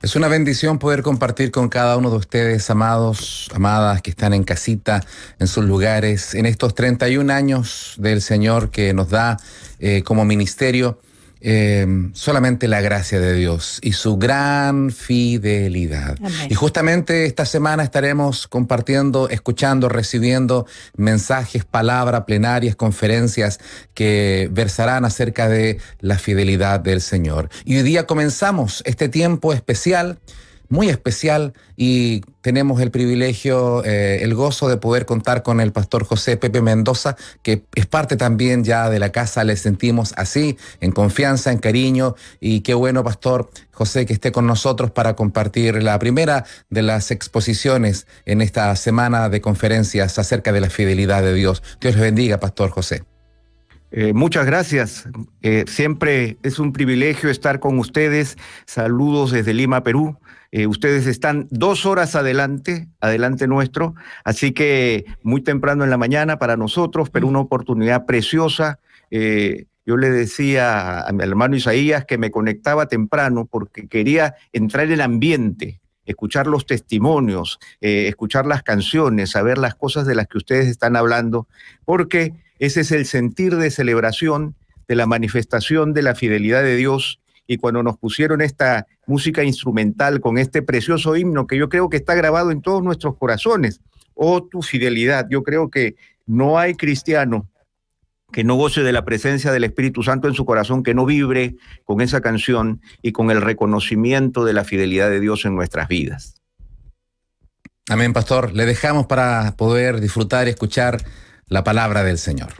Es una bendición poder compartir con cada uno de ustedes, amados, amadas, que están en casita, en sus lugares, en estos 31 años del Señor que nos da eh, como ministerio. Em, solamente la gracia de Dios y su gran fidelidad. Y justamente esta semana estaremos compartiendo, escuchando, recibiendo mensajes, palabras, plenarias, conferencias que versarán acerca de la fidelidad del Señor. Y hoy día comenzamos este tiempo especial muy especial y tenemos el privilegio, eh, el gozo de poder contar con el pastor José Pepe Mendoza, que es parte también ya de la casa, le sentimos así, en confianza, en cariño, y qué bueno, pastor José, que esté con nosotros para compartir la primera de las exposiciones en esta semana de conferencias acerca de la fidelidad de Dios. Dios les bendiga, pastor José. Eh, muchas gracias. Eh, siempre es un privilegio estar con ustedes. Saludos desde Lima, Perú. Eh, ustedes están dos horas adelante, adelante nuestro, así que muy temprano en la mañana para nosotros, pero una oportunidad preciosa. Eh, yo le decía a mi hermano Isaías que me conectaba temprano porque quería entrar en el ambiente, escuchar los testimonios, eh, escuchar las canciones, saber las cosas de las que ustedes están hablando, porque ese es el sentir de celebración de la manifestación de la fidelidad de Dios y cuando nos pusieron esta música instrumental con este precioso himno que yo creo que está grabado en todos nuestros corazones. Oh, tu fidelidad. Yo creo que no hay cristiano que no goce de la presencia del Espíritu Santo en su corazón, que no vibre con esa canción y con el reconocimiento de la fidelidad de Dios en nuestras vidas. Amén, pastor. Le dejamos para poder disfrutar y escuchar la palabra del Señor.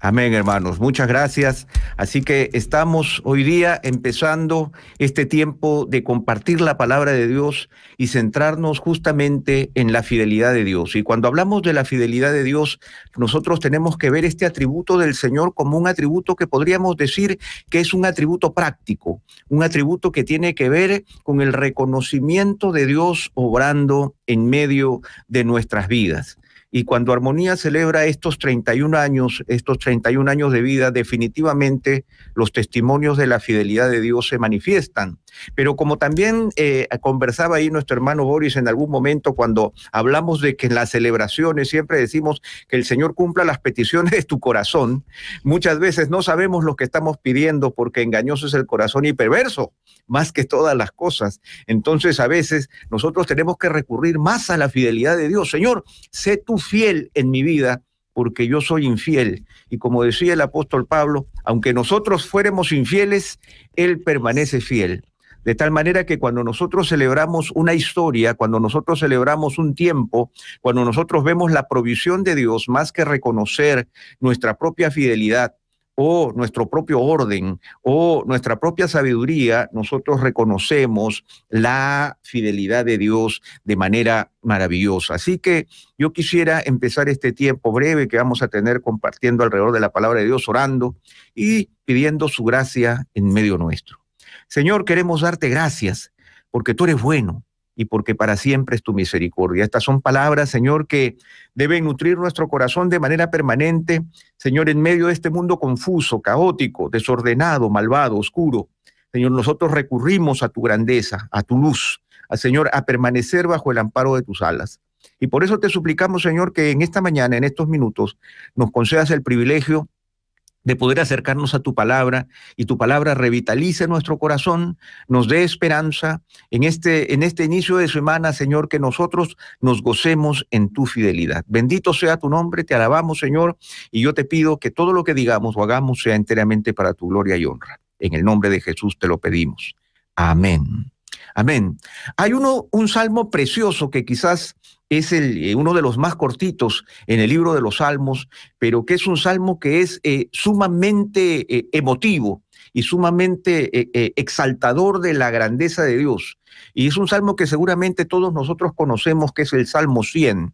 Amén, hermanos. Muchas gracias. Así que estamos hoy día empezando este tiempo de compartir la palabra de Dios y centrarnos justamente en la fidelidad de Dios. Y cuando hablamos de la fidelidad de Dios, nosotros tenemos que ver este atributo del Señor como un atributo que podríamos decir que es un atributo práctico, un atributo que tiene que ver con el reconocimiento de Dios obrando en medio de nuestras vidas. Y cuando Armonía celebra estos 31 años, estos 31 años de vida, definitivamente los testimonios de la fidelidad de Dios se manifiestan. Pero como también eh, conversaba ahí nuestro hermano Boris en algún momento cuando hablamos de que en las celebraciones siempre decimos que el Señor cumpla las peticiones de tu corazón, muchas veces no sabemos lo que estamos pidiendo porque engañoso es el corazón y perverso más que todas las cosas. Entonces a veces nosotros tenemos que recurrir más a la fidelidad de Dios. Señor, sé tú fiel en mi vida porque yo soy infiel. Y como decía el apóstol Pablo, aunque nosotros fuéramos infieles, Él permanece fiel de tal manera que cuando nosotros celebramos una historia, cuando nosotros celebramos un tiempo, cuando nosotros vemos la provisión de Dios, más que reconocer nuestra propia fidelidad o nuestro propio orden o nuestra propia sabiduría, nosotros reconocemos la fidelidad de Dios de manera maravillosa. Así que yo quisiera empezar este tiempo breve que vamos a tener compartiendo alrededor de la palabra de Dios, orando y pidiendo su gracia en medio nuestro. Señor, queremos darte gracias porque tú eres bueno y porque para siempre es tu misericordia. Estas son palabras, Señor, que deben nutrir nuestro corazón de manera permanente, Señor, en medio de este mundo confuso, caótico, desordenado, malvado, oscuro. Señor, nosotros recurrimos a tu grandeza, a tu luz, al Señor, a permanecer bajo el amparo de tus alas. Y por eso te suplicamos, Señor, que en esta mañana, en estos minutos, nos concedas el privilegio de poder acercarnos a tu palabra y tu palabra revitalice nuestro corazón, nos dé esperanza en este, en este inicio de semana, Señor, que nosotros nos gocemos en tu fidelidad. Bendito sea tu nombre, te alabamos, Señor, y yo te pido que todo lo que digamos o hagamos sea enteramente para tu gloria y honra. En el nombre de Jesús te lo pedimos. Amén. Amén. Hay uno, un salmo precioso que quizás es el, eh, uno de los más cortitos en el libro de los salmos, pero que es un salmo que es eh, sumamente eh, emotivo y sumamente exaltador de la grandeza de Dios. Y es un salmo que seguramente todos nosotros conocemos, que es el Salmo 100.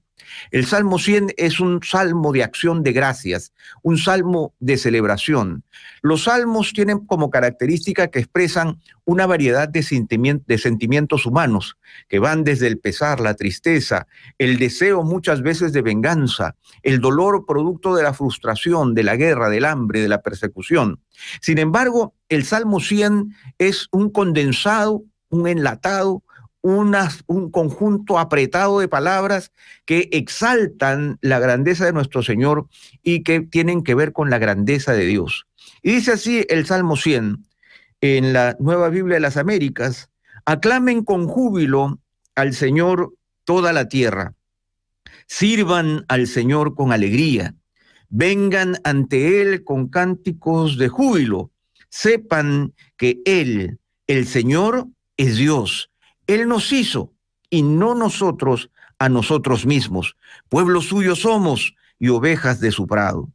El Salmo 100 es un salmo de acción de gracias, un salmo de celebración. Los salmos tienen como característica que expresan una variedad de, sentimientos, humanos, que van desde el pesar, la tristeza, el deseo muchas veces de venganza, el dolor producto de la frustración, de la guerra, del hambre, de la persecución. Sin embargo, el Salmo 100 es un condensado, un enlatado un conjunto apretado de palabras que exaltan la grandeza de nuestro Señor y que tienen que ver con la grandeza de Dios. Y dice así el Salmo 100 en la Nueva Biblia de las Américas, aclamen con júbilo al Señor toda la tierra, sirvan al Señor con alegría, vengan ante Él con cánticos de júbilo, sepan que Él, el Señor, es Dios él nos hizo y no nosotros a nosotros mismos. Pueblo suyo somos y ovejas de su prado.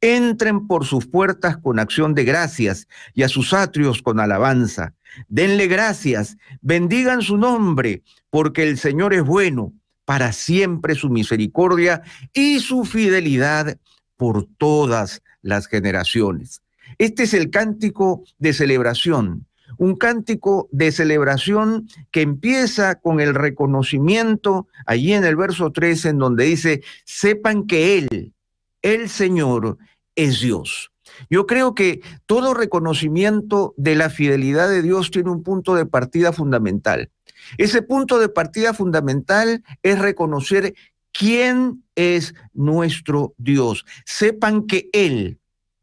Entren por sus puertas con acción de gracias y a sus atrios con alabanza. Denle gracias, bendigan su nombre, porque el Señor es bueno, para siempre su misericordia y su fidelidad por todas las generaciones. Este es el cántico de celebración un cántico de celebración que empieza con el reconocimiento allí en el verso 13, en donde dice, sepan que Él, el Señor, es Dios. Yo creo que todo reconocimiento de la fidelidad de Dios tiene un punto de partida fundamental. Ese punto de partida fundamental es reconocer quién es nuestro Dios. Sepan que Él,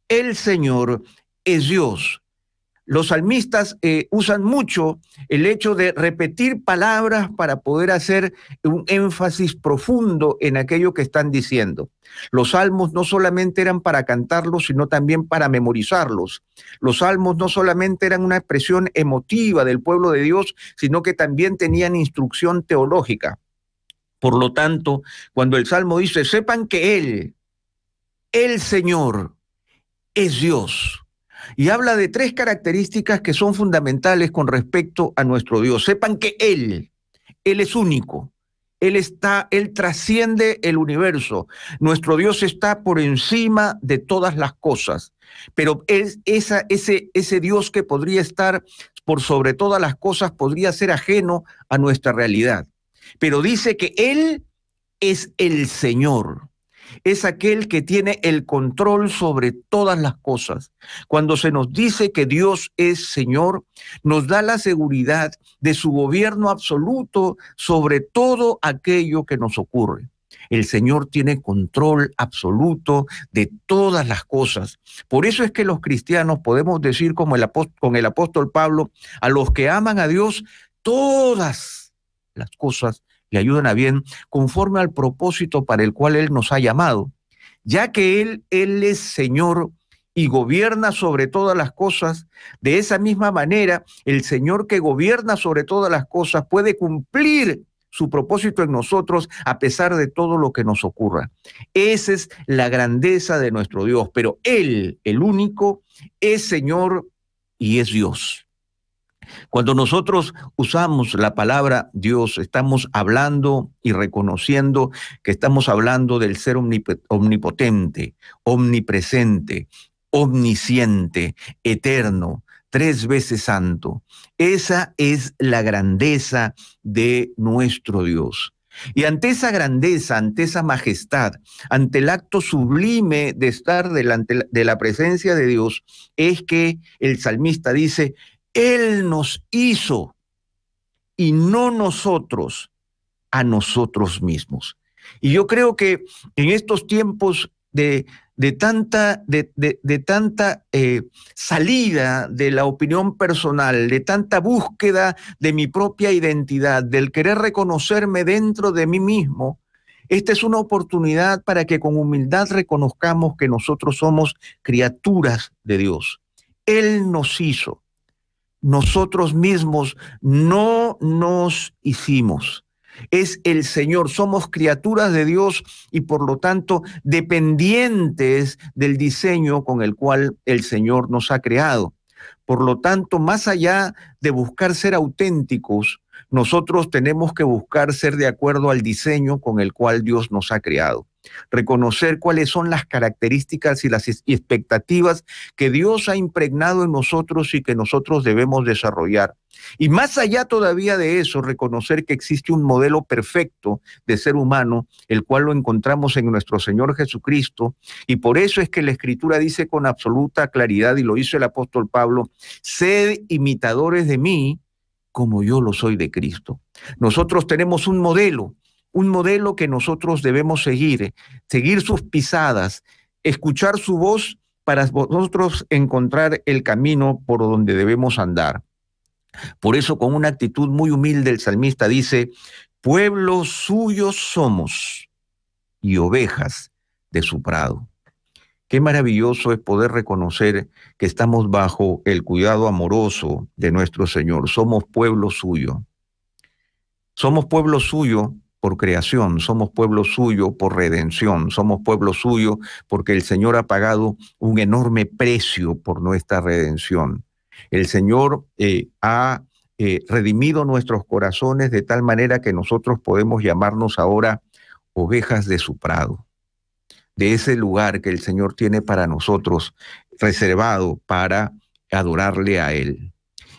el Señor, es Dios. Los salmistas eh, usan mucho el hecho de repetir palabras para poder hacer un énfasis profundo en aquello que están diciendo. Los salmos no solamente eran para cantarlos, sino también para memorizarlos. Los salmos no solamente eran una expresión emotiva del pueblo de Dios, sino que también tenían instrucción teológica. Por lo tanto, cuando el salmo dice, sepan que Él, el Señor, es Dios y habla de tres características que son fundamentales con respecto a nuestro Dios. Sepan que Él, Él es único. Él está, Él trasciende el universo. Nuestro Dios está por encima de todas las cosas. Pero es, ese, ese Dios que podría estar por sobre todas las cosas podría ser ajeno a nuestra realidad. Pero dice que Él es el Señor es aquel que tiene el control sobre todas las cosas. Cuando se nos dice que Dios es Señor, nos da la seguridad de su gobierno absoluto sobre todo aquello que nos ocurre. El Señor tiene control absoluto de todas las cosas. Por eso es que los cristianos podemos decir como el con el apóstol Pablo, a los que aman a Dios, todas las cosas ayudan a bien, conforme al propósito para el cual Él nos ha llamado, ya que Él, Él es Señor y gobierna sobre todas las cosas, de esa misma manera, el Señor que gobierna sobre todas las cosas puede cumplir su propósito en nosotros a pesar de todo lo que nos ocurra. Esa es la grandeza de nuestro Dios, pero Él, el único, es Señor y es Dios. Cuando nosotros usamos la palabra Dios, estamos hablando y reconociendo que estamos hablando del ser omnipotente, omnipresente, omnisciente, eterno, tres veces santo. Esa es la grandeza de nuestro Dios. Y ante esa grandeza, ante esa majestad, ante el acto sublime de estar delante de la presencia de Dios, es que el salmista dice, él nos hizo y no nosotros a nosotros mismos. Y yo creo que en estos tiempos de, tanta, de, tanta eh, salida de la opinión personal, de tanta búsqueda de mi propia identidad, del querer reconocerme dentro de mí mismo, esta es una oportunidad para que con humildad reconozcamos que nosotros somos criaturas de Dios. Él nos hizo nosotros mismos no nos hicimos. Es el Señor, somos criaturas de Dios y por lo tanto dependientes del diseño con el cual el Señor nos ha creado. Por lo tanto, más allá de buscar ser auténticos, nosotros tenemos que buscar ser de acuerdo al diseño con el cual Dios nos ha creado reconocer cuáles son las características y las expectativas que Dios ha impregnado en nosotros y que nosotros debemos desarrollar. Y más allá todavía de eso, reconocer que existe un modelo perfecto de ser humano, el cual lo encontramos en nuestro Señor Jesucristo. Y por eso es que la Escritura dice con absoluta claridad, y lo hizo el apóstol Pablo, sed imitadores de mí como yo lo soy de Cristo. Nosotros tenemos un modelo un modelo que nosotros debemos seguir, eh, seguir sus pisadas, escuchar su voz para nosotros encontrar el camino por donde debemos andar. Por eso con una actitud muy humilde el salmista dice, pueblo suyo somos y ovejas de su prado. Qué maravilloso es poder reconocer que estamos bajo el cuidado amoroso de nuestro Señor. Somos pueblo suyo. Somos pueblo suyo por creación, somos pueblo suyo por redención, somos pueblo suyo porque el Señor ha pagado un enorme precio por nuestra redención. El Señor eh, ha eh, redimido nuestros corazones de tal manera que nosotros podemos llamarnos ahora ovejas de su prado, de ese lugar que el Señor tiene para nosotros, reservado para adorarle a Él.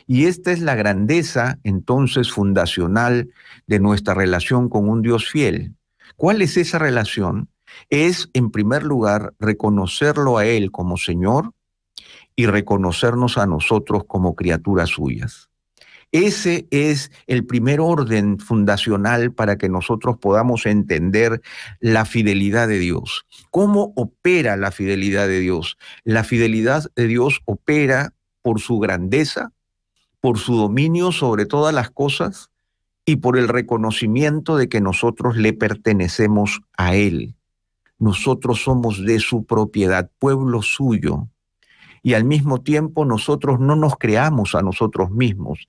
Y esta es la grandeza entonces fundacional de nuestra relación con un Dios fiel. ¿Cuál es esa relación? Es, en primer lugar, reconocerlo a Él como Señor y reconocernos a nosotros como criaturas suyas. Ese es el primer orden fundacional para que nosotros podamos entender la fidelidad de Dios. ¿Cómo opera la fidelidad de Dios? La fidelidad de Dios opera por su grandeza, por su dominio sobre todas las cosas y por el reconocimiento de que nosotros le pertenecemos a Él. Nosotros somos de su propiedad, pueblo suyo. Y al mismo tiempo nosotros no nos creamos a nosotros mismos.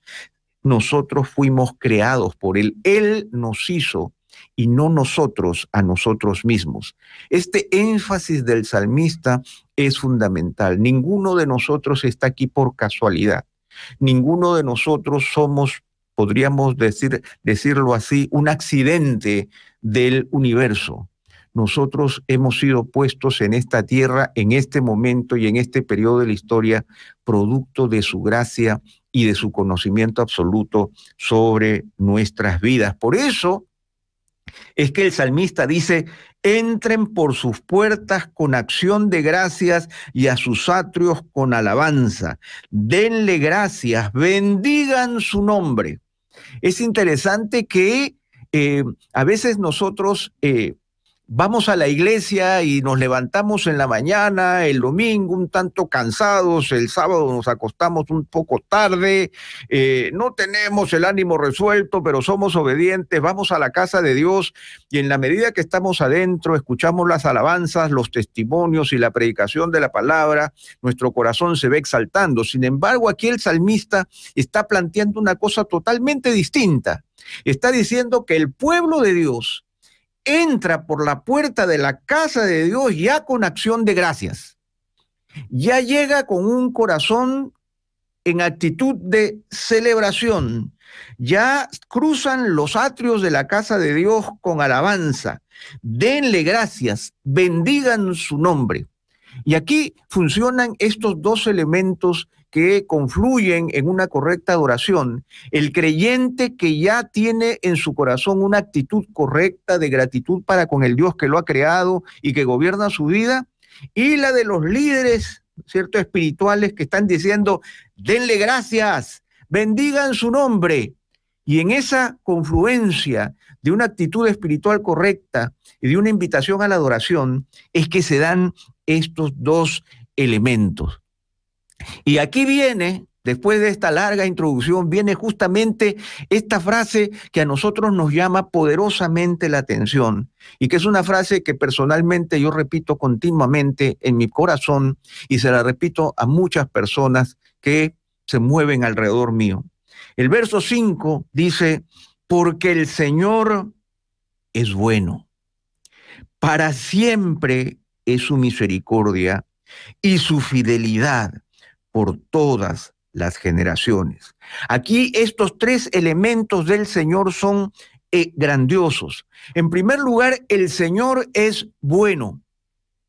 Nosotros fuimos creados por Él. Él nos hizo y no nosotros a nosotros mismos. Este énfasis del salmista es fundamental. Ninguno de nosotros está aquí por casualidad. Ninguno de nosotros somos, podríamos decir, decirlo así, un accidente del universo. Nosotros hemos sido puestos en esta tierra, en este momento y en este periodo de la historia, producto de su gracia y de su conocimiento absoluto sobre nuestras vidas. Por eso es que el salmista dice, entren por sus puertas con acción de gracias y a sus atrios con alabanza. Denle gracias, bendigan su nombre. Es interesante que eh, a veces nosotros eh, vamos a la iglesia y nos levantamos en la mañana, el domingo un tanto cansados, el sábado nos acostamos un poco tarde, eh, no tenemos el ánimo resuelto, pero somos obedientes, vamos a la casa de Dios y en la medida que estamos adentro, escuchamos las alabanzas, los testimonios y la predicación de la palabra, nuestro corazón se ve exaltando. Sin embargo, aquí el salmista está planteando una cosa totalmente distinta. Está diciendo que el pueblo de Dios entra por la puerta de la casa de Dios ya con acción de gracias. Ya llega con un corazón en actitud de celebración. Ya cruzan los atrios de la casa de Dios con alabanza. Denle gracias, bendigan su nombre. Y aquí funcionan estos dos elementos que confluyen en una correcta adoración, el creyente que ya tiene en su corazón una actitud correcta de gratitud para con el Dios que lo ha creado y que gobierna su vida, y la de los líderes, ¿cierto?, espirituales que están diciendo, denle gracias, bendigan su nombre. Y en esa confluencia de una actitud espiritual correcta y de una invitación a la adoración es que se dan estos dos elementos. Y aquí viene, después de esta larga introducción, viene justamente esta frase que a nosotros nos llama poderosamente la atención y que es una frase que personalmente yo repito continuamente en mi corazón y se la repito a muchas personas que se mueven alrededor mío. El verso 5 dice, porque el Señor es bueno, para siempre es su misericordia y su fidelidad por todas las generaciones. Aquí estos tres elementos del Señor son eh, grandiosos. En primer lugar, el Señor es bueno.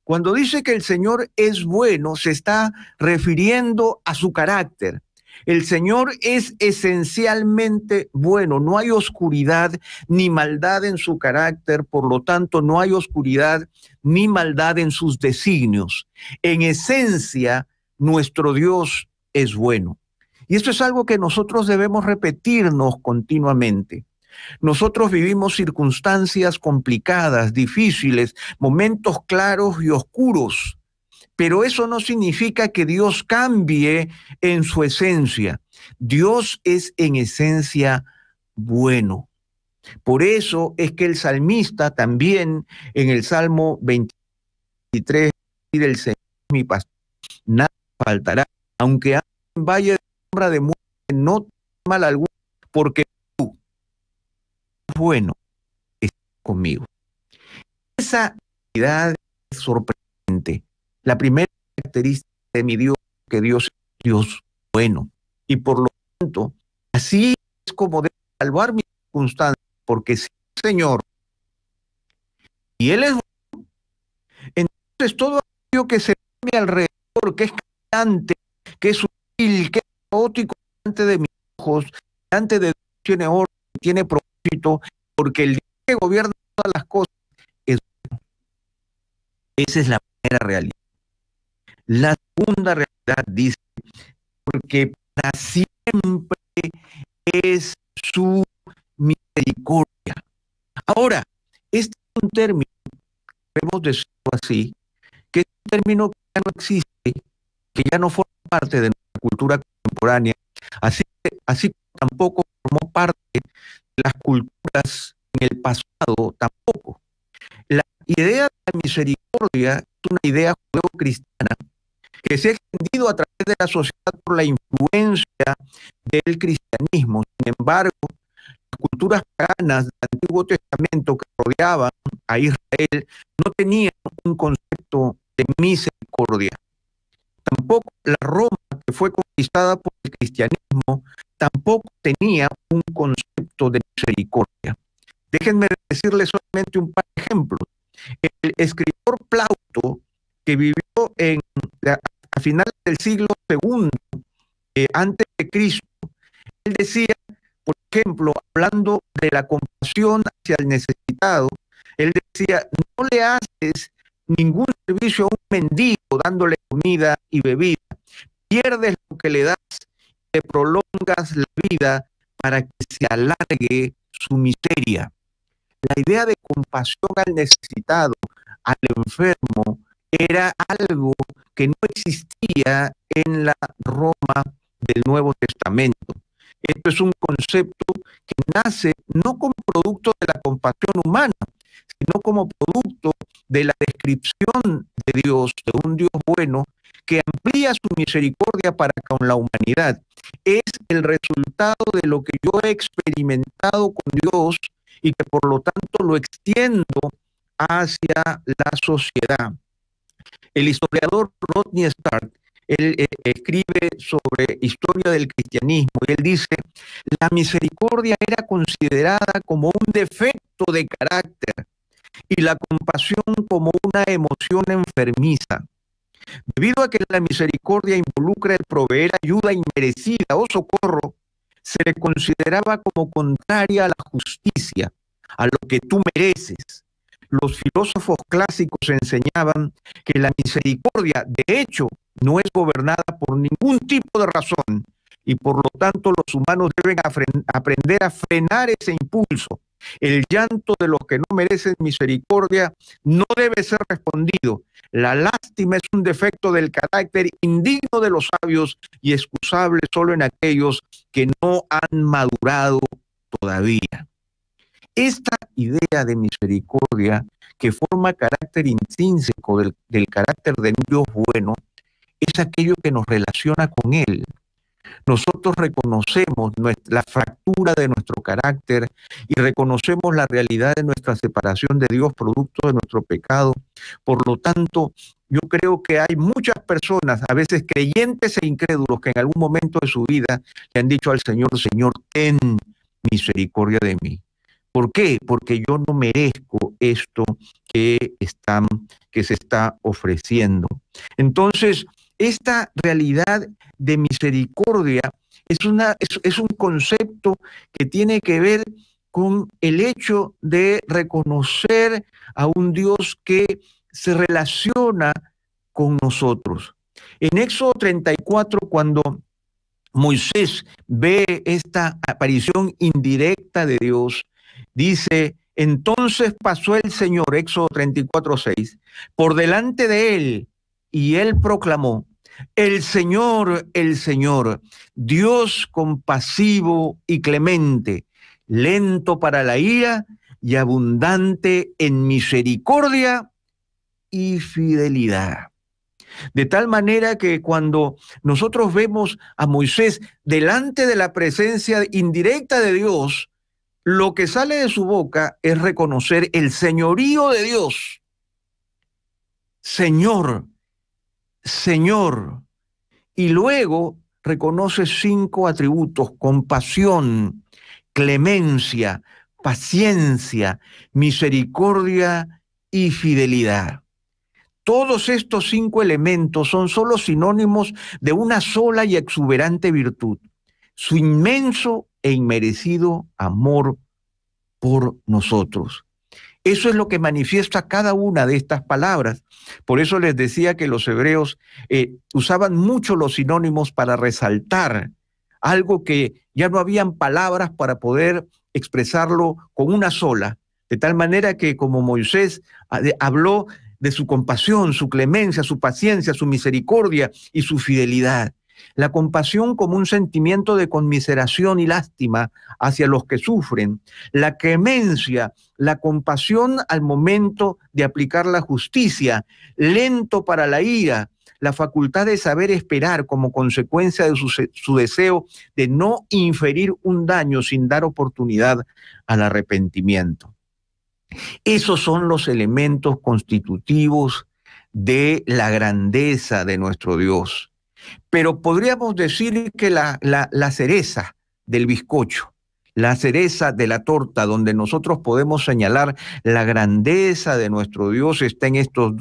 Cuando dice que el Señor es bueno, se está refiriendo a su carácter. El Señor es esencialmente bueno, no hay oscuridad ni maldad en su carácter, por lo tanto no hay oscuridad ni maldad en sus designios. En esencia, nuestro Dios es bueno. Y esto es algo que nosotros debemos repetirnos continuamente. Nosotros vivimos circunstancias complicadas, difíciles, momentos claros y oscuros, pero eso no significa que Dios cambie en su esencia. Dios es en esencia bueno. Por eso es que el salmista también en el Salmo 23 del Señor mi pastor faltará, aunque vaya valle de sombra de muerte, no mal alguno, porque tú, bueno, estás conmigo. Esa realidad es sorprendente. La primera característica de mi Dios, que Dios es Dios bueno. Y por lo tanto, así es como de salvar mi circunstancias, porque si el Señor, y Él es bueno, entonces todo aquello que se ve alrededor, que es que es útil que es caótico delante de mis ojos, delante de Dios tiene orden, tiene propósito, porque el Dios que gobierna todas las cosas Esa es la primera realidad. La segunda realidad dice, porque para siempre es su misericordia. Ahora, este es un término, de decirlo así, que es un término que ya no existe, ya no forma parte de nuestra cultura contemporánea, así, así tampoco formó parte de las culturas en el pasado, tampoco. La idea de la misericordia es una idea judeocristiana cristiana que se ha extendido a través de la sociedad por la influencia del cristianismo. Sin embargo, las culturas paganas del Antiguo Testamento que rodeaban a Israel no tenían un concepto de misericordia. Tampoco la Roma, que fue conquistada por el cristianismo, tampoco tenía un concepto de misericordia. Déjenme decirles solamente un par de ejemplos. El escritor Plauto, que vivió en, a finales del siglo II eh, antes de Cristo, él decía, por ejemplo, hablando de la compasión hacia el necesitado, él decía, no le haces ningún servicio a un mendigo dándole comida y bebida. Pierdes lo que le das y le prolongas la vida para que se alargue su miseria. La idea de compasión al necesitado, al enfermo, era algo que no existía en la Roma del Nuevo Testamento. Esto es un concepto que nace no como producto de la compasión humana, sino como producto de la descripción de Dios, de un Dios bueno, que amplía su misericordia para con la humanidad. Es el resultado de lo que yo he experimentado con Dios y que por lo tanto lo extiendo hacia la sociedad. El historiador Rodney Stark, él eh, escribe sobre historia del cristianismo y él dice, la misericordia era considerada como un defecto de carácter y la compasión como una emoción enfermiza. Debido a que la misericordia involucra el proveer ayuda inmerecida o socorro, se le consideraba como contraria a la justicia, a lo que tú mereces. Los filósofos clásicos enseñaban que la misericordia, de hecho, no es gobernada por ningún tipo de razón y por lo tanto los humanos deben aprender a frenar ese impulso el llanto de los que no merecen misericordia no debe ser respondido. La lástima es un defecto del carácter indigno de los sabios y excusable solo en aquellos que no han madurado todavía. Esta idea de misericordia que forma carácter intrínseco del, carácter de Dios bueno es aquello que nos relaciona con Él, nosotros reconocemos la fractura de nuestro carácter y reconocemos la realidad de nuestra separación de Dios producto de nuestro pecado. Por lo tanto, yo creo que hay muchas personas, a veces creyentes e incrédulos, que en algún momento de su vida le han dicho al Señor, Señor, ten misericordia de mí. ¿Por qué? Porque yo no merezco esto que, están, que se está ofreciendo. Entonces, esta realidad de misericordia es, una, es, un concepto que tiene que ver con el hecho de reconocer a un Dios que se relaciona con nosotros. En Éxodo 34, cuando Moisés ve esta aparición indirecta de Dios, dice, entonces pasó el Señor, Éxodo 34, 6, por delante de él, y él proclamó, el Señor, el Señor, Dios compasivo y clemente, lento para la ira y abundante en misericordia y fidelidad. De tal manera que cuando nosotros vemos a Moisés delante de la presencia indirecta de Dios, lo que sale de su boca es reconocer el señorío de Dios. Señor, Señor. Y luego reconoce cinco atributos, compasión, clemencia, paciencia, misericordia y fidelidad. Todos estos cinco elementos son sólo sinónimos de una sola y exuberante virtud, su inmenso e inmerecido amor por nosotros. Eso es lo que manifiesta cada una de estas palabras. Por eso les decía que los hebreos eh, usaban mucho los sinónimos para resaltar algo que ya no habían palabras para poder expresarlo con una sola. De tal manera que como Moisés ah, habló de su compasión, su clemencia, su paciencia, su misericordia y su fidelidad. La compasión como un sentimiento de conmiseración y lástima hacia los que sufren. La clemencia, la compasión al momento de aplicar la justicia, lento para la ira, la facultad de saber esperar como consecuencia de su, su, deseo de no inferir un daño sin dar oportunidad al arrepentimiento. Esos son los elementos constitutivos de la grandeza de nuestro Dios. Pero podríamos decir que la, la, cereza del bizcocho, la cereza de la torta, donde nosotros podemos señalar la grandeza de nuestro Dios, está en estos,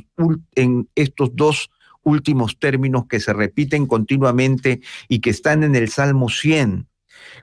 en estos dos últimos términos que se repiten continuamente y que están en el Salmo 100,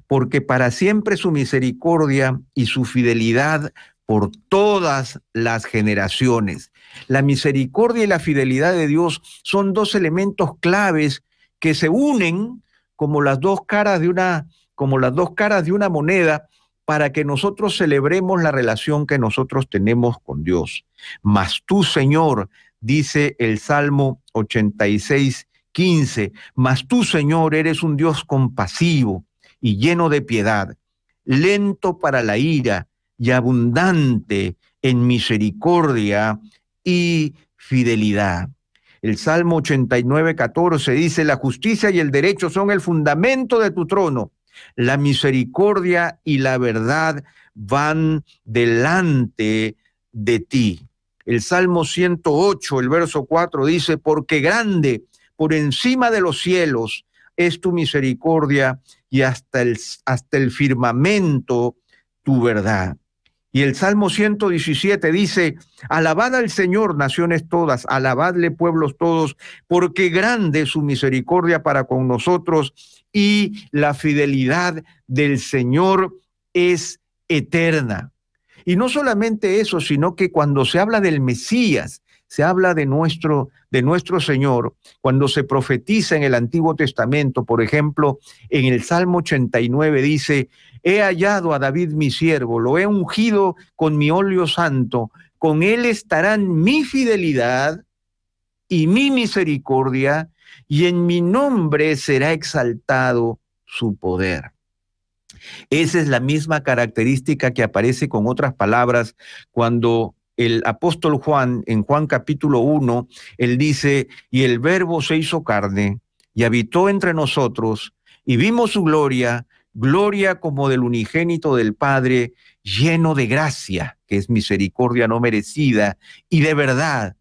porque para siempre su misericordia y su fidelidad por todas las generaciones. La misericordia y la fidelidad de Dios son dos elementos claves que se unen como las dos caras de una, como las dos caras de una moneda para que nosotros celebremos la relación que nosotros tenemos con Dios. Mas tú, Señor, dice el Salmo 86, 15, mas tú, Señor, eres un Dios compasivo y lleno de piedad, lento para la ira y abundante en misericordia y fidelidad. El Salmo 89, 14 dice, la justicia y el derecho son el fundamento de tu trono. La misericordia y la verdad van delante de ti. El Salmo 108, el verso 4 dice, porque grande por encima de los cielos es tu misericordia y hasta el, hasta el firmamento tu verdad. Y el Salmo 117 dice, alabad al Señor naciones todas, alabadle pueblos todos, porque grande es su misericordia para con nosotros y la fidelidad del Señor es eterna. Y no solamente eso, sino que cuando se habla del Mesías, se habla de nuestro, de nuestro Señor, cuando se profetiza en el Antiguo Testamento, por ejemplo, en el Salmo 89 dice, He hallado a David mi siervo, lo he ungido con mi óleo santo, con él estarán mi fidelidad y mi misericordia, y en mi nombre será exaltado su poder. Esa es la misma característica que aparece con otras palabras cuando el apóstol Juan, en Juan capítulo 1, él dice, y el verbo se hizo carne y habitó entre nosotros, y vimos su gloria, gloria como del unigénito del Padre, lleno de gracia, que es misericordia no merecida, y de verdad,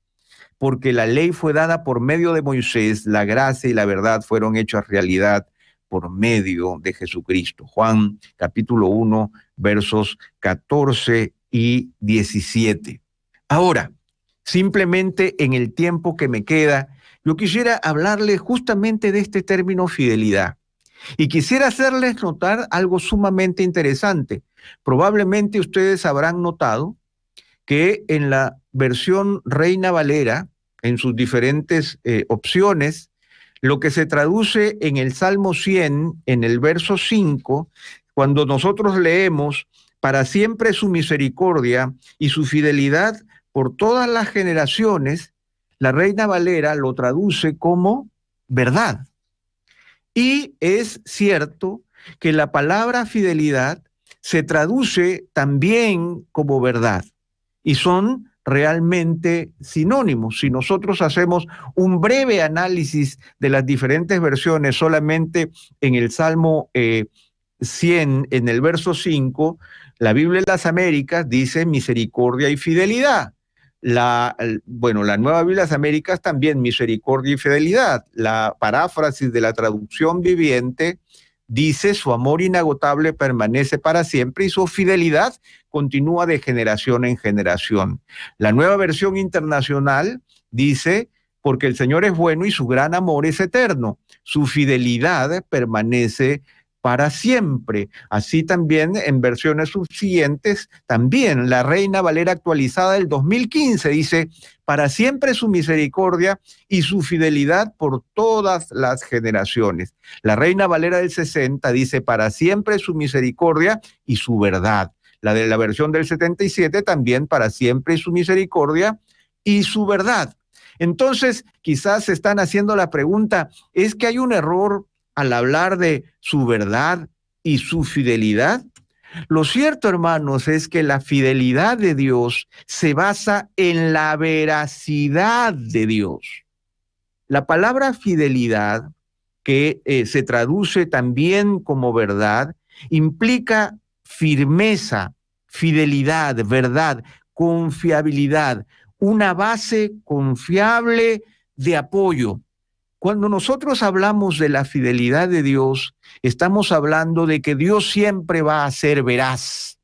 porque la ley fue dada por medio de Moisés, la gracia y la verdad fueron hechas realidad por medio de Jesucristo. Juan capítulo 1, versos 14 y 17. Ahora, simplemente en el tiempo que me queda, yo quisiera hablarle justamente de este término fidelidad. Y quisiera hacerles notar algo sumamente interesante. Probablemente ustedes habrán notado que en la versión Reina Valera, en sus diferentes eh, opciones, lo que se traduce en el Salmo 100, en el verso 5, cuando nosotros leemos, para siempre su misericordia y su fidelidad por todas las generaciones, la Reina Valera lo traduce como verdad. Y es cierto que la palabra fidelidad se traduce también como verdad y son realmente sinónimos. Si nosotros hacemos un breve análisis de las diferentes versiones solamente en el Salmo 100, eh, en el verso 5, la Biblia de las Américas dice misericordia y fidelidad. La, bueno, la Nueva Biblia de las Américas también, misericordia y fidelidad. La paráfrasis de la traducción viviente dice, su amor inagotable permanece para siempre y su fidelidad continúa de generación en generación. La nueva versión internacional dice, porque el Señor es bueno y su gran amor es eterno. Su fidelidad permanece para siempre. Así también en versiones subsiguientes, también la Reina Valera actualizada del 2015 dice, para siempre su misericordia y su fidelidad por todas las generaciones. La Reina Valera del 60 dice, para siempre su misericordia y su verdad. La de la versión del 77 también, para siempre su misericordia y su verdad. Entonces, quizás se están haciendo la pregunta, ¿es que hay un error al hablar de su verdad y su fidelidad? Lo cierto, hermanos, es que la fidelidad de Dios se basa en la veracidad de Dios. La palabra fidelidad, que eh, se traduce también como verdad, implica firmeza, fidelidad, verdad, confiabilidad, una base confiable de apoyo. Cuando nosotros hablamos de la fidelidad de Dios, estamos hablando de que Dios siempre va a ser veraz.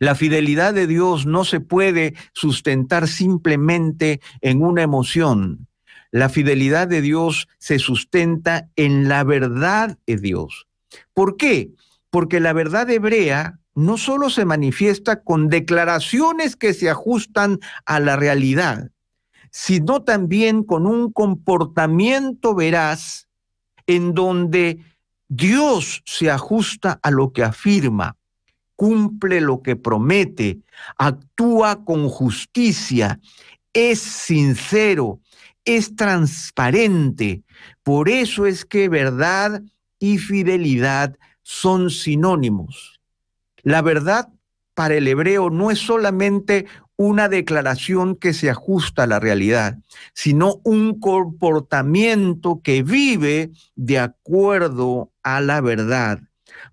La fidelidad de Dios no se puede sustentar simplemente en una emoción. La fidelidad de Dios se sustenta en la verdad de Dios. ¿Por qué? Porque la verdad hebrea no solo se manifiesta con declaraciones que se ajustan a la realidad, sino también con un comportamiento veraz en donde Dios se ajusta a lo que afirma, cumple lo que promete, actúa con justicia, es sincero, es transparente. Por eso es que verdad y fidelidad son sinónimos. La verdad para el hebreo no es solamente una declaración que se ajusta a la realidad, sino un comportamiento que vive de acuerdo a la verdad.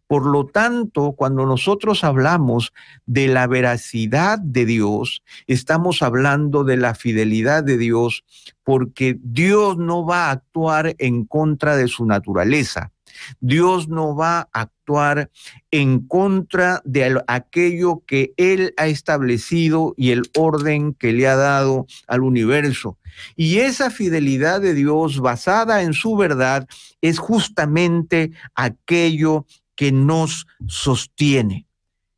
Por lo tanto, cuando nosotros hablamos de la veracidad de Dios, estamos hablando de la fidelidad de Dios, porque Dios no va a actuar en contra de su naturaleza. Dios no va a actuar en contra de aquello que Él ha establecido y el orden que le ha dado al universo. Y esa fidelidad de Dios basada en su verdad es justamente aquello que nos sostiene.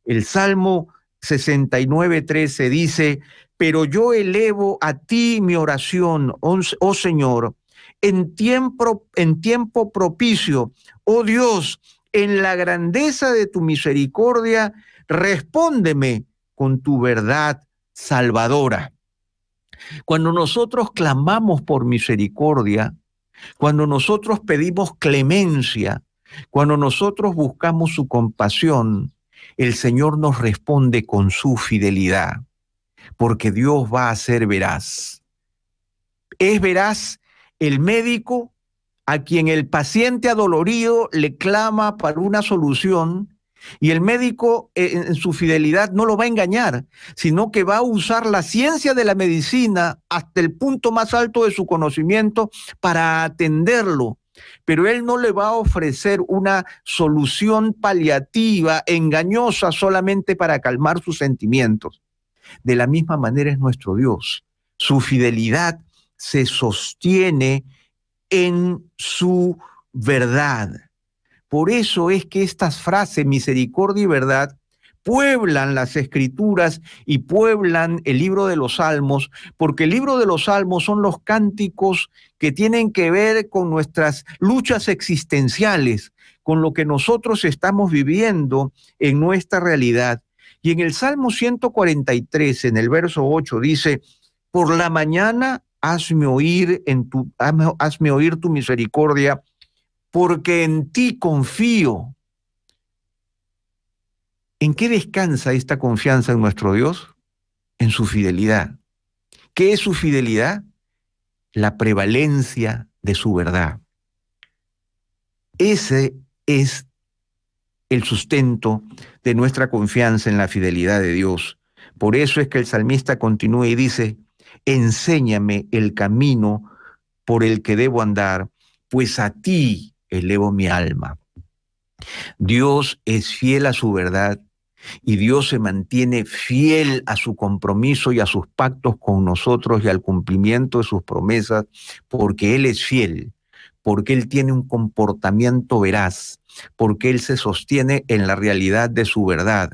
El Salmo 69.13 dice, pero yo elevo a ti mi oración, oh Señor, en tiempo, en tiempo propicio. Oh Dios, en la grandeza de tu misericordia, respóndeme con tu verdad salvadora. Cuando nosotros clamamos por misericordia, cuando nosotros pedimos clemencia, cuando nosotros buscamos su compasión, el Señor nos responde con su fidelidad, porque Dios va a ser veraz. Es veraz el médico a quien el paciente adolorido le clama para una solución y el médico eh, en su fidelidad no lo va a engañar, sino que va a usar la ciencia de la medicina hasta el punto más alto de su conocimiento para atenderlo. Pero él no le va a ofrecer una solución paliativa, engañosa, solamente para calmar sus sentimientos. De la misma manera es nuestro Dios. Su fidelidad se sostiene en su verdad. Por eso es que estas frases, misericordia y verdad, pueblan las escrituras y pueblan el libro de los salmos, porque el libro de los salmos son los cánticos que tienen que ver con nuestras luchas existenciales, con lo que nosotros estamos viviendo en nuestra realidad. Y en el Salmo 143, en el verso 8, dice, por la mañana hazme oír, en tu, hazme oír tu misericordia, porque en ti confío. ¿En qué descansa esta confianza en nuestro Dios? En su fidelidad. ¿Qué es su fidelidad? La prevalencia de su verdad. Ese es el sustento de nuestra confianza en la fidelidad de Dios. Por eso es que el salmista continúa y dice, enséñame el camino por el que debo andar, pues a ti elevo mi alma. Dios es fiel a su verdad y Dios se mantiene fiel a su compromiso y a sus pactos con nosotros y al cumplimiento de sus promesas, porque Él es fiel, porque Él tiene un comportamiento veraz, porque Él se sostiene en la realidad de su verdad,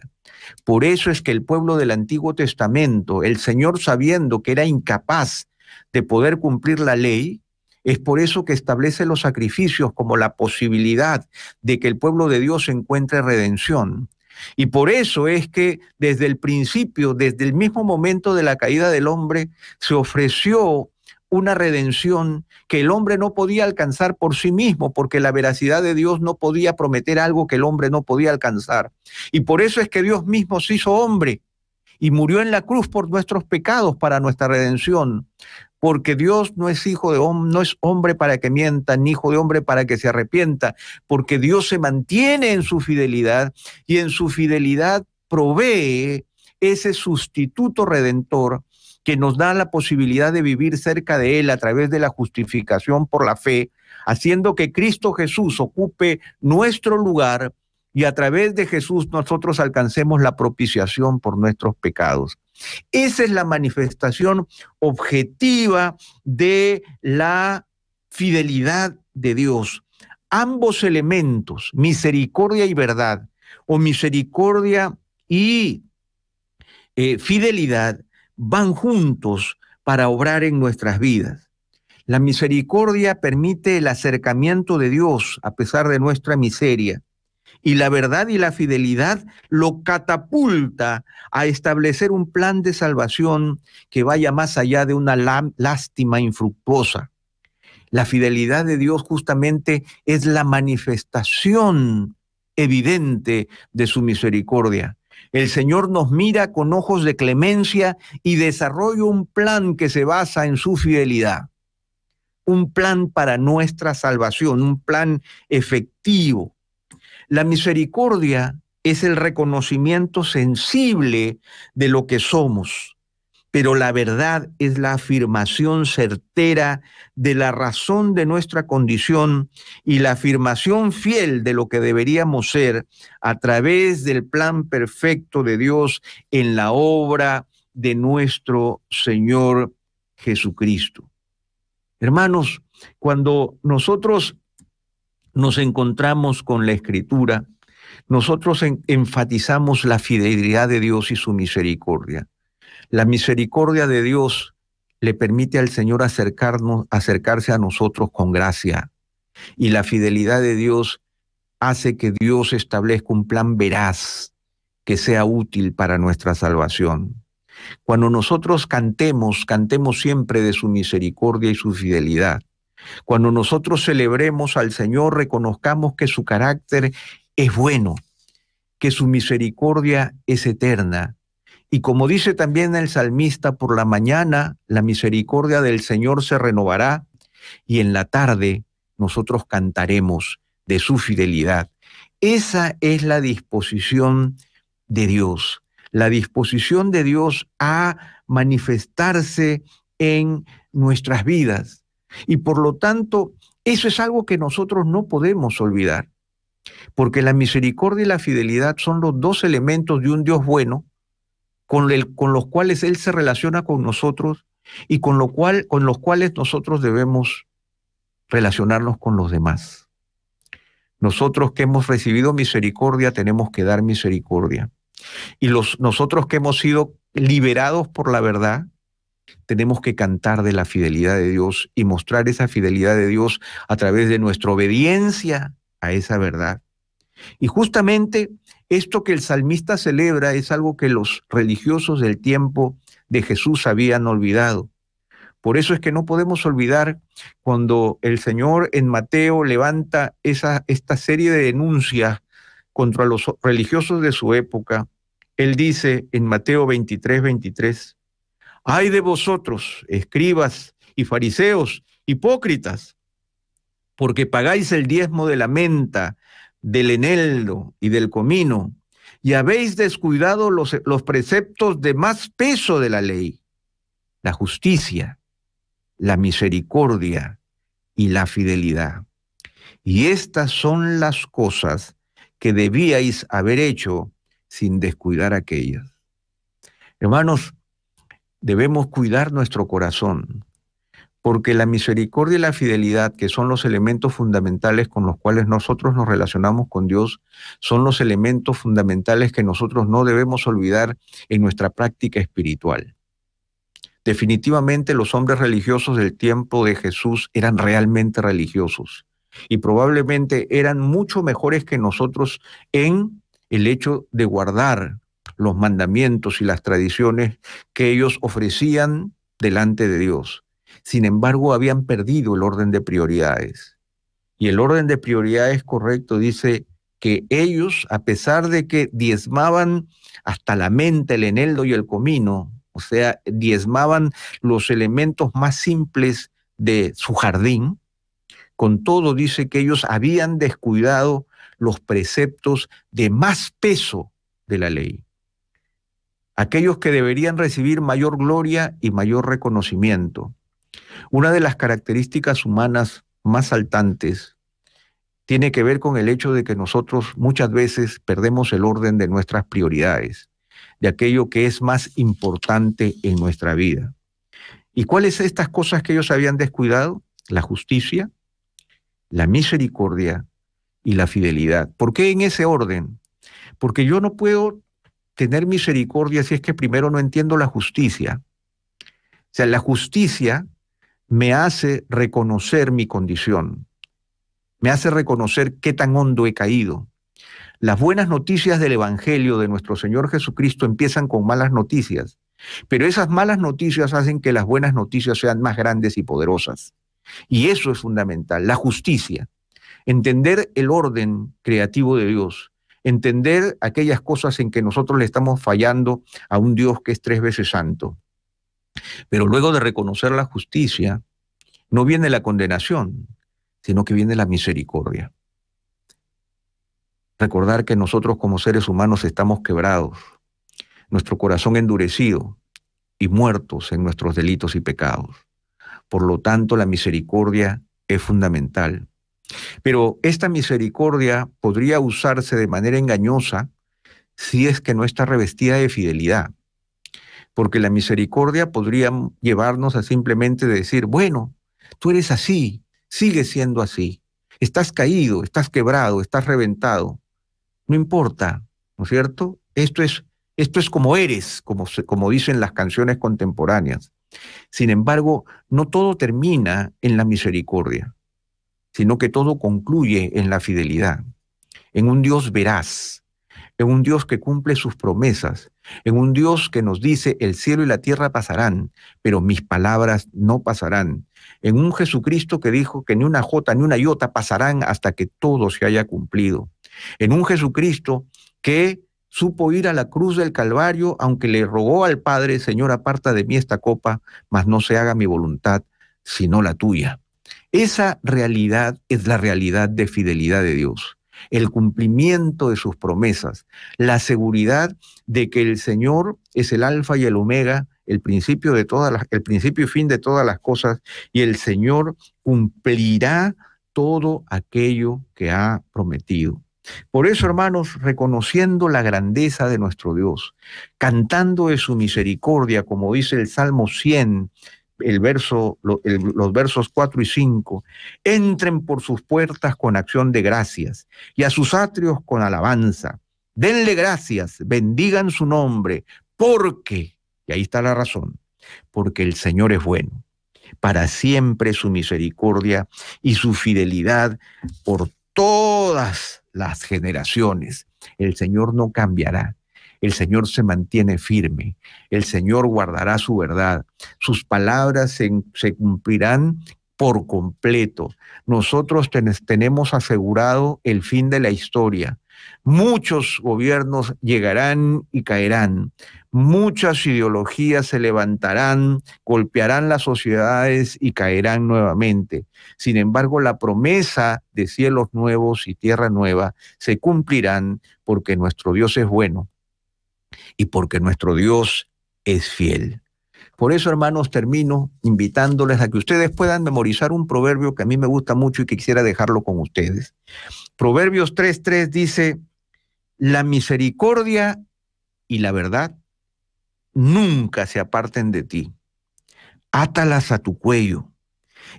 por eso es que el pueblo del Antiguo Testamento, el Señor sabiendo que era incapaz de poder cumplir la ley, es por eso que establece los sacrificios como la posibilidad de que el pueblo de Dios encuentre redención. Y por eso es que desde el principio, desde el mismo momento de la caída del hombre, se ofreció una redención que el hombre no podía alcanzar por sí mismo, porque la veracidad de Dios no podía prometer algo que el hombre no podía alcanzar. Y por eso es que Dios mismo se hizo hombre y murió en la cruz por nuestros pecados para nuestra redención, porque Dios no es hijo de hombre, no es hombre para que mienta, ni hijo de hombre para que se arrepienta, porque Dios se mantiene en su fidelidad y en su fidelidad provee ese sustituto redentor que nos da la posibilidad de vivir cerca de Él a través de la justificación por la fe, haciendo que Cristo Jesús ocupe nuestro lugar y a través de Jesús nosotros alcancemos la propiciación por nuestros pecados. Esa es la manifestación objetiva de la fidelidad de Dios. Ambos elementos, misericordia y verdad, o misericordia y eh, fidelidad, van juntos para obrar en nuestras vidas. La misericordia permite el acercamiento de Dios a pesar de nuestra miseria y la verdad y la fidelidad lo catapulta a establecer un plan de salvación que vaya más allá de una lástima infructuosa. La fidelidad de Dios justamente es la manifestación evidente de su misericordia. El Señor nos mira con ojos de clemencia y desarrolla un plan que se basa en su fidelidad, un plan para nuestra salvación, un plan efectivo. La misericordia es el reconocimiento sensible de lo que somos pero la verdad es la afirmación certera de la razón de nuestra condición y la afirmación fiel de lo que deberíamos ser a través del plan perfecto de Dios en la obra de nuestro Señor Jesucristo. Hermanos, cuando nosotros nos encontramos con la escritura, nosotros enfatizamos la fidelidad de Dios y su misericordia. La misericordia de Dios le permite al Señor acercarnos, acercarse a nosotros con gracia. Y la fidelidad de Dios hace que Dios establezca un plan veraz que sea útil para nuestra salvación. Cuando nosotros cantemos, cantemos siempre de su misericordia y su fidelidad. Cuando nosotros celebremos al Señor, reconozcamos que su carácter es bueno, que su misericordia es eterna y como dice también el salmista, por la mañana la misericordia del Señor se renovará y en la tarde nosotros cantaremos de su fidelidad. Esa es la disposición de Dios, la disposición de Dios a manifestarse en nuestras vidas. Y por lo tanto, eso es algo que nosotros no podemos olvidar, porque la misericordia y la fidelidad son los dos elementos de un Dios bueno con, los cuales Él se relaciona con nosotros y con, lo cual, con los cuales nosotros debemos relacionarnos con los demás. Nosotros que hemos recibido misericordia tenemos que dar misericordia. Y los, nosotros que hemos sido liberados por la verdad, tenemos que cantar de la fidelidad de Dios y mostrar esa fidelidad de Dios a través de nuestra obediencia a esa verdad. Y justamente esto que el salmista celebra es algo que los religiosos del tiempo de Jesús habían olvidado. Por eso es que no podemos olvidar cuando el Señor en Mateo levanta esa, esta serie de denuncias contra los religiosos de su época. Él dice en Mateo 23, 23, ay de vosotros, escribas y fariseos, hipócritas, porque pagáis el diezmo de la menta, del eneldo y del comino, y habéis descuidado los, preceptos de más peso de la ley, la justicia, la misericordia y la fidelidad. Y estas son las cosas que debíais haber hecho sin descuidar aquellas. Hermanos, debemos cuidar nuestro corazón, porque la misericordia y la fidelidad, que son los elementos fundamentales con los cuales nosotros nos relacionamos con Dios, son los elementos fundamentales que nosotros no debemos olvidar en nuestra práctica espiritual. Definitivamente los hombres religiosos del tiempo de Jesús eran realmente religiosos y probablemente eran mucho mejores que nosotros en el hecho de guardar los mandamientos y las tradiciones que ellos ofrecían delante de Dios. Sin embargo, habían perdido el orden de prioridades. Y el orden de prioridades correcto dice que ellos, a pesar de que diezmaban hasta la mente, el eneldo y el comino, o sea, diezmaban los elementos más simples de su jardín, con todo dice que ellos habían descuidado los preceptos de más peso de la ley. Aquellos que deberían recibir mayor gloria y mayor reconocimiento. Una de las características humanas más saltantes tiene que ver con el hecho de que nosotros muchas veces perdemos el orden de nuestras prioridades, de aquello que es más importante en nuestra vida. ¿Y cuáles estas cosas que ellos habían descuidado? La justicia, la misericordia y la fidelidad. ¿Por qué en ese orden? Porque yo no puedo tener misericordia si es que primero no entiendo la justicia. O sea, la justicia me hace reconocer mi condición, me hace reconocer qué tan hondo he caído. Las buenas noticias del Evangelio de nuestro Señor Jesucristo empiezan con malas noticias, pero esas malas noticias hacen que las buenas noticias sean más grandes y poderosas. Y eso es fundamental, la justicia, entender el orden creativo de Dios, entender aquellas cosas en que nosotros le estamos fallando a un Dios que es tres veces santo. Pero luego de reconocer la justicia, no viene la condenación, sino que viene la misericordia. Recordar que nosotros como seres humanos estamos quebrados, nuestro corazón endurecido y muertos en nuestros delitos y pecados. Por lo tanto, la misericordia es fundamental. Pero esta misericordia podría usarse de manera engañosa si es que no está revestida de fidelidad porque la misericordia podría llevarnos a simplemente decir, bueno, tú eres así, sigues siendo así, estás caído, estás quebrado, estás reventado, no importa, ¿no es cierto? Esto es, esto es como eres, como, como dicen las canciones contemporáneas. Sin embargo, no todo termina en la misericordia, sino que todo concluye en la fidelidad, en un Dios veraz, en un Dios que cumple sus promesas, en un Dios que nos dice, el cielo y la tierra pasarán, pero mis palabras no pasarán, en un Jesucristo que dijo que ni una jota ni una iota pasarán hasta que todo se haya cumplido, en un Jesucristo que supo ir a la cruz del Calvario, aunque le rogó al Padre, Señor, aparta de mí esta copa, mas no se haga mi voluntad, sino la tuya. Esa realidad es la realidad de fidelidad de Dios el cumplimiento de sus promesas, la seguridad de que el Señor es el alfa y el omega, el principio de todas las, el principio y fin de todas las cosas, y el Señor cumplirá todo aquello que ha prometido. Por eso, hermanos, reconociendo la grandeza de nuestro Dios, cantando de su misericordia, como dice el Salmo 100, el verso, los versos 4 y 5, entren por sus puertas con acción de gracias y a sus atrios con alabanza. Denle gracias, bendigan su nombre, porque, y ahí está la razón, porque el Señor es bueno. Para siempre su misericordia y su fidelidad por todas las generaciones. El Señor no cambiará. El Señor se mantiene firme, el Señor guardará su verdad, sus palabras se, cumplirán por completo. Nosotros tenemos asegurado el fin de la historia. Muchos gobiernos llegarán y caerán, muchas ideologías se levantarán, golpearán las sociedades y caerán nuevamente. Sin embargo, la promesa de cielos nuevos y tierra nueva se cumplirán porque nuestro Dios es bueno y porque nuestro Dios es fiel. Por eso, hermanos, termino invitándoles a que ustedes puedan memorizar un proverbio que a mí me gusta mucho y que quisiera dejarlo con ustedes. Proverbios 3.3 dice, la misericordia y la verdad nunca se aparten de ti. Átalas a tu cuello.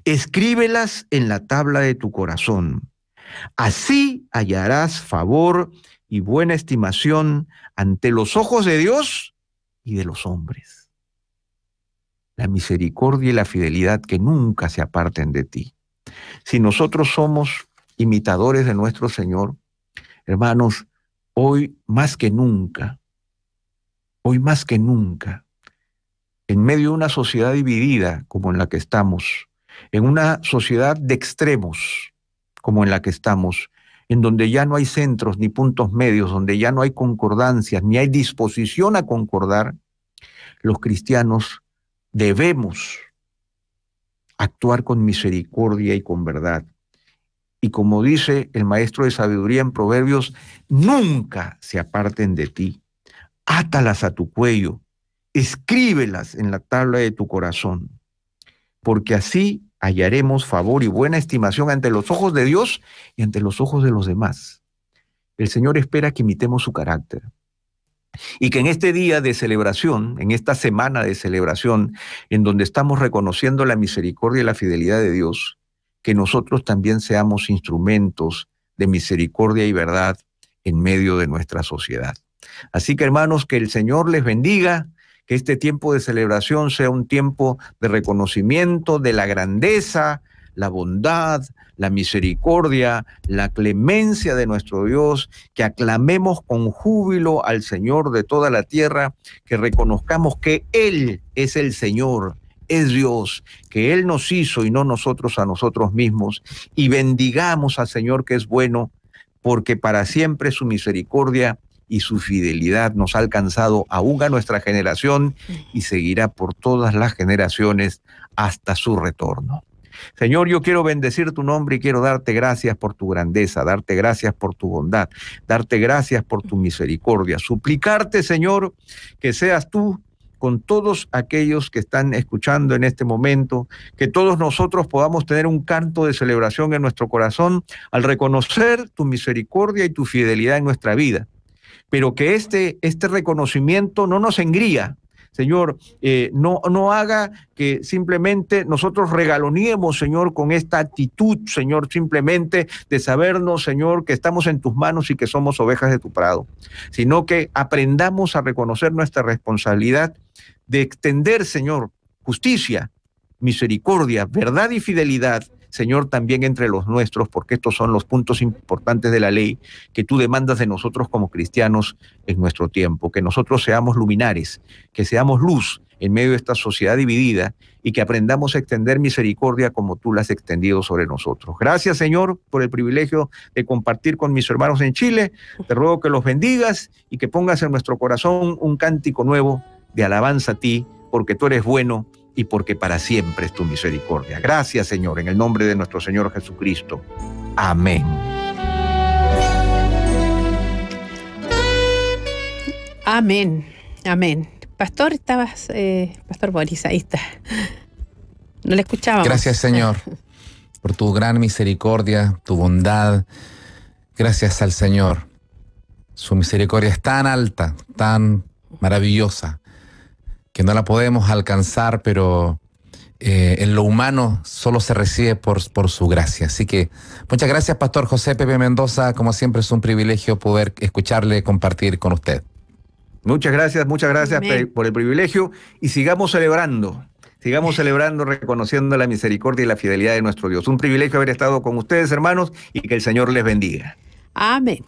Escríbelas en la tabla de tu corazón. Así hallarás favor y buena estimación ante los ojos de Dios y de los hombres. La misericordia y la fidelidad que nunca se aparten de ti. Si nosotros somos imitadores de nuestro Señor, hermanos, hoy más que nunca, hoy más que nunca, en medio de una sociedad dividida como en la que estamos, en una sociedad de extremos como en la que estamos, en donde ya no hay centros ni puntos medios, donde ya no hay concordancias, ni hay disposición a concordar, los cristianos debemos actuar con misericordia y con verdad. Y como dice el maestro de sabiduría en Proverbios, nunca se aparten de ti. Átalas a tu cuello, escríbelas en la tabla de tu corazón, porque así hallaremos favor y buena estimación ante los ojos de Dios y ante los ojos de los demás. El Señor espera que imitemos su carácter. Y que en este día de celebración, en esta semana de celebración, en donde estamos reconociendo la misericordia y la fidelidad de Dios, que nosotros también seamos instrumentos de misericordia y verdad en medio de nuestra sociedad. Así que hermanos, que el Señor les bendiga que este tiempo de celebración sea un tiempo de reconocimiento de la grandeza, la bondad, la misericordia, la clemencia de nuestro Dios, que aclamemos con júbilo al Señor de toda la tierra, que reconozcamos que Él es el Señor, es Dios, que Él nos hizo y no nosotros a nosotros mismos, y bendigamos al Señor que es bueno, porque para siempre su misericordia y su fidelidad nos ha alcanzado aún a nuestra generación y seguirá por todas las generaciones hasta su retorno. Señor, yo quiero bendecir tu nombre y quiero darte gracias por tu grandeza, darte gracias por tu bondad, darte gracias por tu misericordia. Suplicarte, Señor, que seas tú con todos aquellos que están escuchando en este momento, que todos nosotros podamos tener un canto de celebración en nuestro corazón al reconocer tu misericordia y tu fidelidad en nuestra vida pero que este, este reconocimiento no nos engría, Señor, eh, no, no haga que simplemente nosotros regaloniemos, Señor, con esta actitud, Señor, simplemente de sabernos, Señor, que estamos en tus manos y que somos ovejas de tu prado, sino que aprendamos a reconocer nuestra responsabilidad de extender, Señor, justicia, misericordia, verdad y fidelidad Señor, también entre los nuestros, porque estos son los puntos importantes de la ley que tú demandas de nosotros como cristianos en nuestro tiempo, que nosotros seamos luminares, que seamos luz en medio de esta sociedad dividida y que aprendamos a extender misericordia como tú la has extendido sobre nosotros. Gracias, Señor, por el privilegio de compartir con mis hermanos en Chile. Te ruego que los bendigas y que pongas en nuestro corazón un cántico nuevo de alabanza a ti, porque tú eres bueno y porque para siempre es tu misericordia. Gracias Señor, en el nombre de nuestro Señor Jesucristo. Amén. Amén, amén. Pastor, estabas, eh, Pastor Boris, ahí está. No le escuchábamos. Gracias Señor por tu gran misericordia, tu bondad. Gracias al Señor. Su misericordia es tan alta, tan maravillosa, que no la podemos alcanzar, pero eh, en lo humano solo se recibe por, por su gracia. Así que muchas gracias, Pastor José Pepe Mendoza. Como siempre es un privilegio poder escucharle, compartir con usted. Muchas gracias, muchas gracias por el privilegio y sigamos celebrando. Sigamos celebrando, reconociendo la misericordia y la fidelidad de nuestro Dios. Un privilegio haber estado con ustedes, hermanos, y que el Señor les bendiga. Amén.